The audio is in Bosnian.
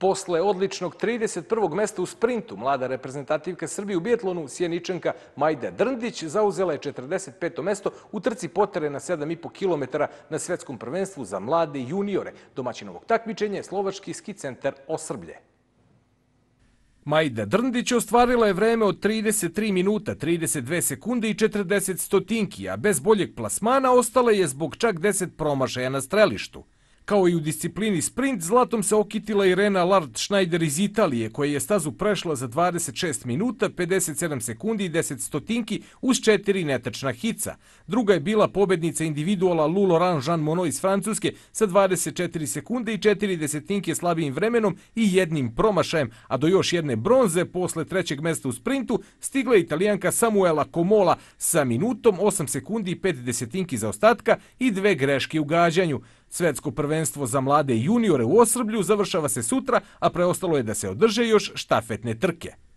Posle odličnog 31. mesta u sprintu, mlada reprezentativka Srbije u Bijetlonu, Sjeničanka Majda Drndić, zauzela je 45. mesto u trci potere na 7,5 km na svetskom prvenstvu za mlade juniore. Domaćin ovog takmičenja je Slovački ski centar Osrblje. Majda Drndić ostvarila je vreme od 33 minuta, 32 sekunde i 40 stotinki, a bez boljeg plasmana ostala je zbog čak 10 promašaja na strelištu. Kao i u disciplini sprint, zlatom se okitila Irena Lard Schneider iz Italije, koja je stazu prešla za 26 minuta, 57 sekundi i 10 stotinki uz četiri netačna hica. Druga je bila pobednica individuala Lou Laurent Jean Monod iz Francuske sa 24 sekunde i 4 desetinke slabijim vremenom i jednim promašajem, a do još jedne bronze posle trećeg mesta u sprintu stigla je italijanka Samuela Comola sa minutom 8 sekundi i 5 desetinki za ostatka i dve greške u gađanju. Svetsko prvenstvo za mlade juniore u Osrblju završava se sutra, a preostalo je da se održe još štafetne trke.